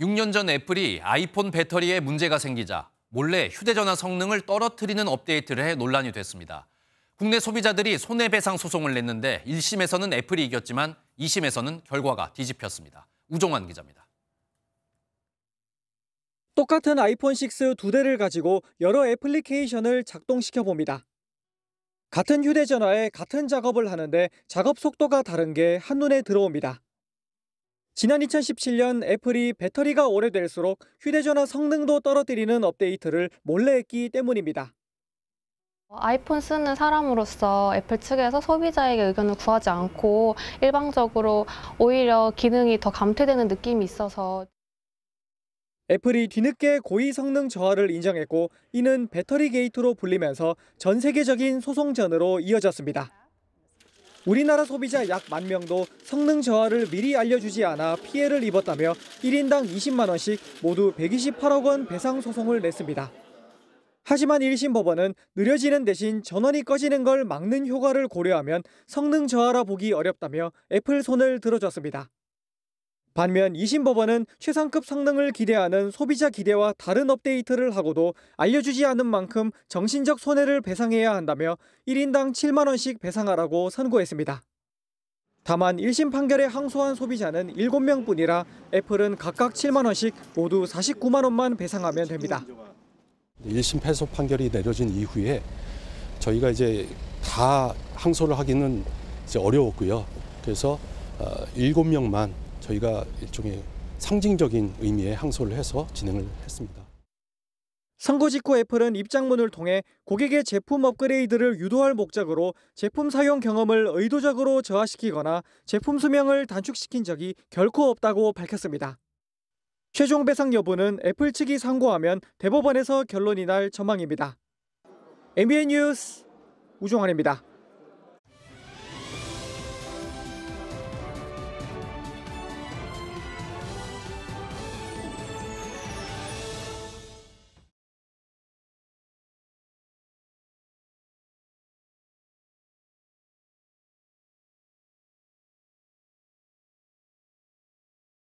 6년 전 애플이 아이폰 배터리에 문제가 생기자 몰래 휴대전화 성능을 떨어뜨리는 업데이트를 해 논란이 됐습니다. 국내 소비자들이 손해배상 소송을 냈는데 1심에서는 애플이 이겼지만 2심에서는 결과가 뒤집혔습니다. 우종환 기자입니다. 똑같은 아이폰 6 두 대를 가지고 여러 애플리케이션을 작동시켜 봅니다. 같은 휴대전화에 같은 작업을 하는데 작업 속도가 다른 게 한눈에 들어옵니다. 지난 2017년 애플이 배터리가 오래될수록 휴대전화 성능도 떨어뜨리는 업데이트를 몰래 했기 때문입니다. 어, 아이폰 쓰는 사람으로서 애플 측에서 소비자에게 의견을 구하지 않고 일방적으로 오히려 기능이 더 감퇴되는 느낌이 있어서 애플이 뒤늦게 고의 성능 저하를 인정했고 이는 배터리 게이트로 불리면서 전 세계적인 소송전으로 이어졌습니다. 우리나라 소비자 약 만 명도 성능 저하를 미리 알려주지 않아 피해를 입었다며 1인당 20만 원씩 모두 128억 원 배상 소송을 냈습니다. 하지만 1심 법원은 느려지는 대신 전원이 꺼지는 걸 막는 효과를 고려하면 성능 저하라 보기 어렵다며 애플 손을 들어줬습니다. 반면 2심 법원은 최상급 성능을 기대하는 소비자 기대와 다른 업데이트를 하고도 알려주지 않은 만큼 정신적 손해를 배상해야 한다며 1인당 7만 원씩 배상하라고 선고했습니다. 다만 1심 판결에 항소한 소비자는 7명뿐이라 애플은 각각 7만 원씩 모두 49만 원만 배상하면 됩니다. 1심 패소 판결이 내려진 이후에 저희가 이제 다 항소를 하기는 이제 어려웠고요. 그래서 7명만 어, 저희가 일종의 상징적인 의미의 항소를 해서 진행을 했습니다. 선거 직후 애플은 입장문을 통해 고객의 제품 업그레이드를 유도할 목적으로 제품 사용 경험을 의도적으로 저하시키거나 제품 수명을 단축시킨 적이 결코 없다고 밝혔습니다. 최종 배상 여부는 애플 측이 상고하면 대법원에서 결론이 날 전망입니다. MBN 뉴스 우종환입니다.